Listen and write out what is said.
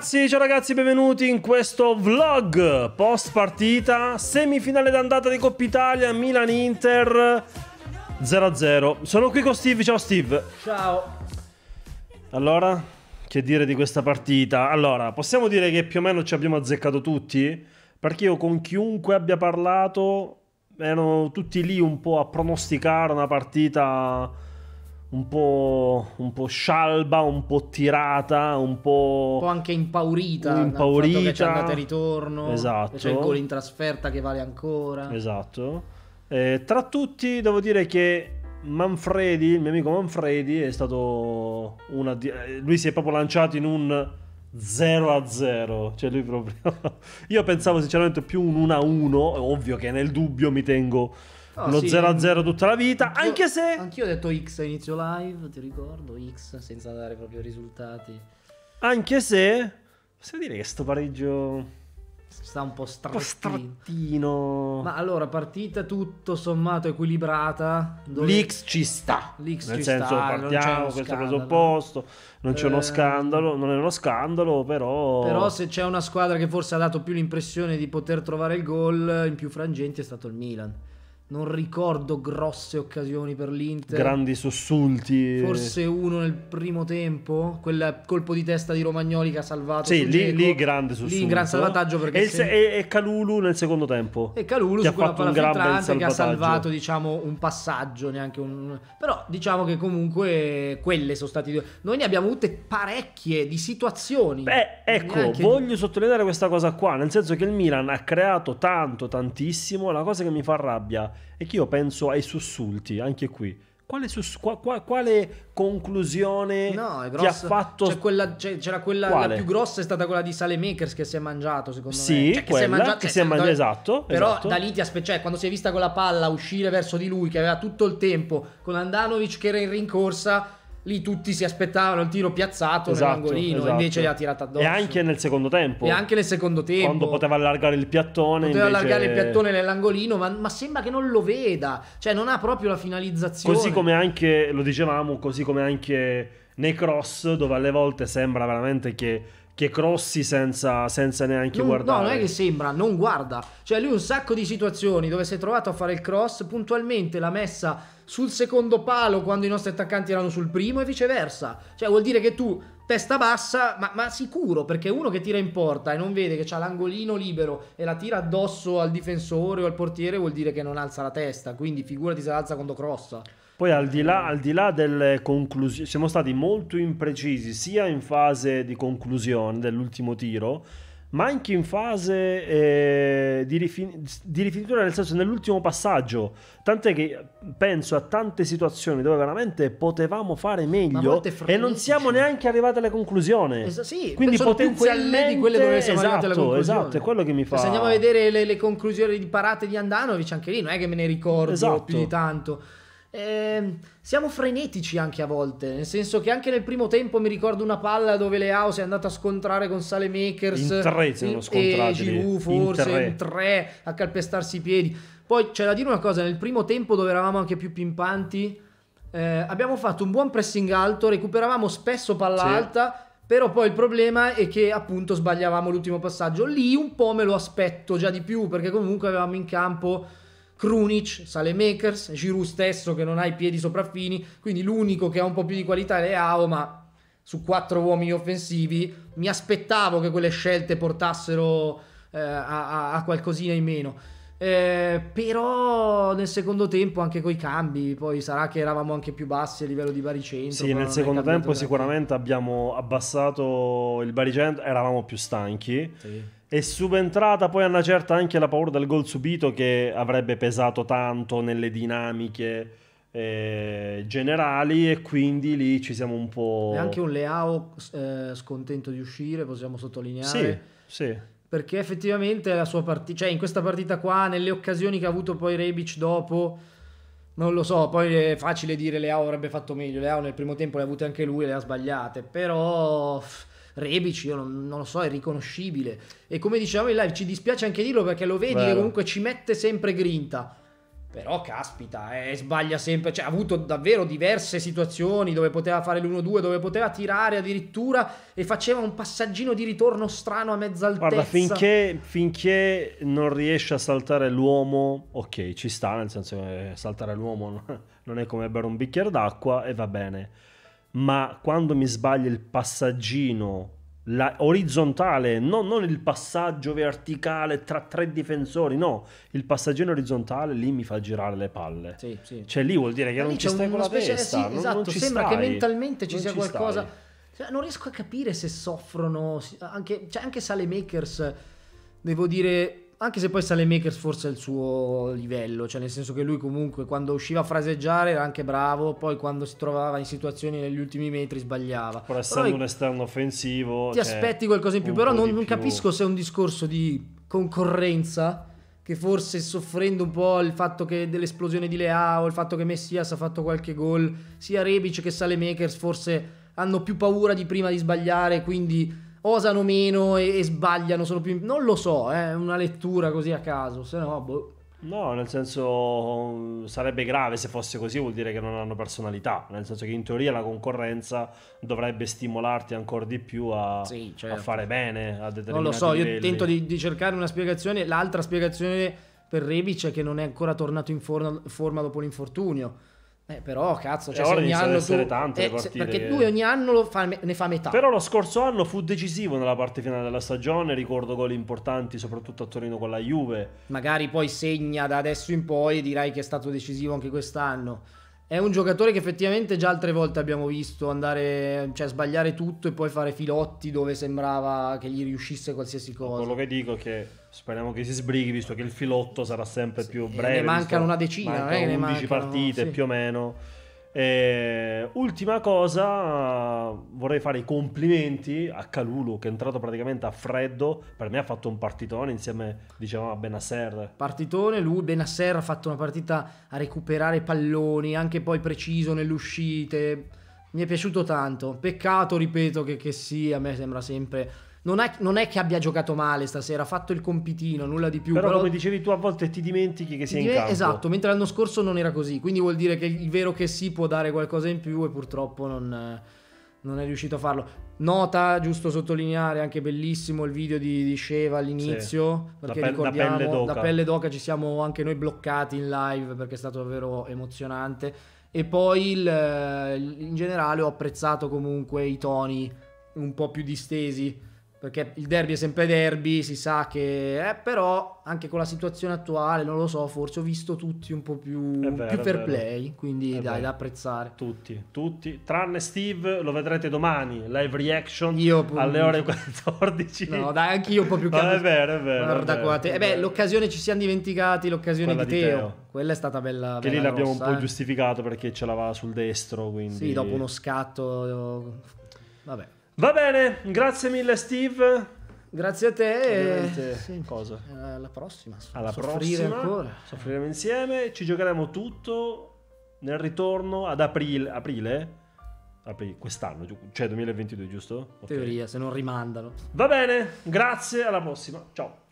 ragazzi, ciao ragazzi, benvenuti in questo vlog post partita, semifinale d'andata di Coppa Italia, Milan-Inter 0-0. Sono qui con Steve, ciao Steve. Ciao. Allora, che dire di questa partita? Allora, possiamo dire che più o meno ci abbiamo azzeccato tutti? Perché io con chiunque abbia parlato, erano tutti lì un po' a pronosticare una partita un po', un po', scialba, un po' tirata, un po'... Un po' anche impaurita. Impaurita. Dal che c'è andata e ritorno. Esatto. C'è il esatto. gol in trasferta che vale ancora. Esatto. Eh, tra tutti devo dire che Manfredi, il mio amico Manfredi, è stato una... Di... Eh, lui si è proprio lanciato in un... 0 a 0, cioè lui proprio. Io pensavo sinceramente più un 1 a 1. Ovvio che nel dubbio mi tengo lo 0-0 tutta la vita, anch'io, anche se... Anch'io ho detto X a inizio live, ti ricordo, X senza dare proprio risultati. Anche se... Posso dire che sto pareggio... Sta un po' strattino. strattino. Ma allora, partita tutto sommato equilibrata. Dove... L'X ci sta. L'X Nel ci senso, sta, partiamo questo scandalo. presupposto. Non c'è eh... uno scandalo, non è uno scandalo, però... Però se c'è una squadra che forse ha dato più l'impressione di poter trovare il gol in più frangenti è stato il Milan non ricordo grosse occasioni per l'Inter. Grandi sussulti. Forse uno nel primo tempo, quel colpo di testa di Romagnoli che ha salvato. Sì, lì, lì, grande sussulto. Lì gran salvataggio perché... E, se... e, e, Calulu nel secondo tempo. E Calulu su quella palla filtrante che ha salvato diciamo un passaggio, neanche un... Però diciamo che comunque quelle sono state Noi ne abbiamo avute parecchie di situazioni. Beh, ecco, neanche... voglio sottolineare questa cosa qua, nel senso che il Milan ha creato tanto, tantissimo, la cosa che mi fa rabbia e che io penso ai sussulti, anche qui. Quale, sus- qua- qua- quale, conclusione no, ti ha fatto? Cioè quella, cioè, c'era quella quale? la più grossa è stata quella di Sale Makers che si è mangiato, secondo sì, me. Cioè, quella, che si è mangiato, che cioè, esatto. Però esatto. da lì ti aspetti, cioè, quando si è vista quella palla uscire verso di lui, che aveva tutto il tempo, con Andanovic che era in rincorsa lì tutti si aspettavano il tiro piazzato esatto, nell'angolino, esatto. invece ha tirata addosso. E anche nel secondo tempo. E anche nel secondo tempo. Quando poteva allargare il piattone. Poteva invece... allargare il piattone nell'angolino, ma, ma, sembra che non lo veda, cioè non ha proprio la finalizzazione. Così come anche, lo dicevamo, così come anche nei cross, dove alle volte sembra veramente che che crossi senza, senza neanche non, guardare. No, non è che sembra, non guarda. Cioè lui un sacco di situazioni dove si è trovato a fare il cross, puntualmente l'ha messa sul secondo palo quando i nostri attaccanti erano sul primo e viceversa. Cioè vuol dire che tu testa bassa, ma, ma sicuro, perché uno che tira in porta e non vede che c'ha l'angolino libero e la tira addosso al difensore o al portiere vuol dire che non alza la testa, quindi figurati se la alza quando crossa. Poi al di là, al di là delle conclusioni, siamo stati molto imprecisi sia in fase di conclusione dell'ultimo tiro, ma anche in fase eh, di, rifin- di, rifinitura, nel senso nell'ultimo passaggio. Tant'è che penso a tante situazioni dove veramente potevamo fare meglio e non siamo neanche arrivati alla conclusione. Esa, sì, Quindi potenzialmente di quelle dove siamo esatto, arrivati alla esatto, conclusione. Esatto, è quello che mi fa. Se andiamo a vedere le, le conclusioni di parate di Andanovic, anche lì non è che me ne ricordo esatto. più di tanto eh, siamo frenetici anche a volte, nel senso che anche nel primo tempo mi ricordo una palla dove Leao si è andato a scontrare con Sale Makers in tre se lo e Giroud forse in tre. in tre. a calpestarsi i piedi. Poi c'è da dire una cosa, nel primo tempo dove eravamo anche più pimpanti eh, abbiamo fatto un buon pressing alto, recuperavamo spesso palla sì. alta però poi il problema è che appunto sbagliavamo l'ultimo passaggio. Lì un po' me lo aspetto già di più perché comunque avevamo in campo Krunic, Salemakers, Giroud stesso che non ha i piedi sopraffini, quindi l'unico che ha un po' più di qualità è Leao, ma su quattro uomini offensivi mi aspettavo che quelle scelte portassero eh, a, a, qualcosina in meno. Eh, però nel secondo tempo anche coi cambi poi sarà che eravamo anche più bassi a livello di baricentro sì nel secondo tempo sicuramente abbiamo abbassato il baricentro eravamo più stanchi sì è subentrata poi a una certa anche la paura del gol subito che avrebbe pesato tanto nelle dinamiche eh, generali e quindi lì ci siamo un po'... E anche un Leao eh, scontento di uscire, possiamo sottolineare. Sì, sì. Perché effettivamente la sua partita, cioè in questa partita qua, nelle occasioni che ha avuto poi Rebic dopo, non lo so, poi è facile dire Leao avrebbe fatto meglio, Leao nel primo tempo le ha avute anche lui e le ha sbagliate, però Rebic, io non, non, lo so, è riconoscibile. E come dicevamo in live, ci dispiace anche dirlo perché lo vedi Bello. che comunque ci mette sempre grinta. Però caspita, eh, sbaglia sempre, cioè ha avuto davvero diverse situazioni dove poteva fare l'1-2, dove poteva tirare addirittura e faceva un passaggino di ritorno strano a mezza altezza. Guarda, finché, finché non riesce a saltare l'uomo, ok, ci sta, nel senso che saltare l'uomo non è come bere un bicchiere d'acqua e va bene ma quando mi sbaglio il passaggino la, orizzontale, no, non il passaggio verticale tra tre difensori, no, il passaggino orizzontale lì mi fa girare le palle. Sì, sì. Cioè lì vuol dire che ma non ci stai con la specie, testa, sì, non, esatto, non sembra stai, che mentalmente ci sia ci qualcosa cioè, non riesco a capire se soffrono anche, cioè anche Sale Makers devo dire anche se poi Sale Makers forse è il suo livello, cioè nel senso che lui comunque quando usciva a fraseggiare era anche bravo, poi quando si trovava in situazioni negli ultimi metri sbagliava. Però essendo però un esterno offensivo... Ti cioè, aspetti qualcosa in più, però non, non più. capisco se è un discorso di concorrenza che forse soffrendo un po' il fatto che dell'esplosione di Leao, il fatto che Messias ha fatto qualche gol, sia Rebic che Sale Makers forse hanno più paura di prima di sbagliare, quindi osano meno e, e sbagliano, sono più... Non lo so, è eh, una lettura così a caso, se no... Boh. No, nel senso sarebbe grave se fosse così, vuol dire che non hanno personalità, nel senso che in teoria la concorrenza dovrebbe stimolarti ancora di più a, sì, certo. a fare bene a determinati Non lo so, livelli. io tento di, di, cercare una spiegazione, l'altra spiegazione per Rebic è che non è ancora tornato in forma, forma dopo l'infortunio eh, però, cazzo, cioè, eh, ogni anno tu... tante eh, partite... perché lui ogni anno fa, ne fa metà. Però lo scorso anno fu decisivo nella parte finale della stagione, ricordo gol importanti soprattutto a Torino con la Juve. Magari poi segna da adesso in poi e dirai che è stato decisivo anche quest'anno è un giocatore che effettivamente già altre volte abbiamo visto andare, cioè sbagliare tutto e poi fare filotti dove sembrava che gli riuscisse qualsiasi cosa. Quello che dico è che speriamo che si sbrighi visto che il filotto sarà sempre sì, più breve. Ne mancano una decina, mancano eh, 11 mancano, partite sì. più o meno e eh, ultima cosa, vorrei fare i complimenti a Calulu che è entrato praticamente a freddo. Per me ha fatto un partitone insieme diciamo, a Benasser. Partitone, lui Benasser ha fatto una partita a recuperare palloni, anche poi preciso nelle uscite. Mi è piaciuto tanto. Peccato, ripeto, che, che sì, a me sembra sempre non è, non è, che abbia giocato male stasera, ha fatto il compitino, nulla di più. Però, però... come dicevi tu, a volte ti dimentichi che sei in campo. Esatto, mentre l'anno scorso non era così. Quindi vuol dire che il vero che si può dare qualcosa in più e purtroppo non, non è riuscito a farlo. Nota, giusto sottolineare, anche bellissimo il video di, di Sheva all'inizio, sì. perché da pe- ricordiamo, da pelle, d'oca. da pelle d'oca ci siamo anche noi bloccati in live perché è stato davvero emozionante. E poi il, in generale ho apprezzato comunque i toni un po' più distesi perché il derby è sempre derby, si sa che... Eh, però anche con la situazione attuale, non lo so, forse ho visto tutti un po' più, vero, più fair play, quindi è dai, vero. da apprezzare. Tutti, tutti, tranne Steve, lo vedrete domani, live reaction io, alle ore 14. No, dai, anch'io un po' più caldo. No, è vero, è vero. Guarda qua te. Eh beh, l'occasione ci siamo dimenticati, l'occasione di, Teo. Teo. Quella è stata bella. Che bella lì l'abbiamo rossa, un po' eh. giustificato perché ce l'aveva sul destro, quindi... Sì, dopo uno scatto... Eh, vabbè. Va bene, grazie mille Steve. Grazie a te. E... Sì, cosa? Eh, alla prossima. Alla Soffrire prossima. Ancora. Soffriremo insieme. Ci giocheremo tutto nel ritorno ad aprile. aprile? aprile quest'anno, cioè 2022, giusto? Okay. Teoria, se non rimandano. Va bene, grazie, alla prossima. Ciao.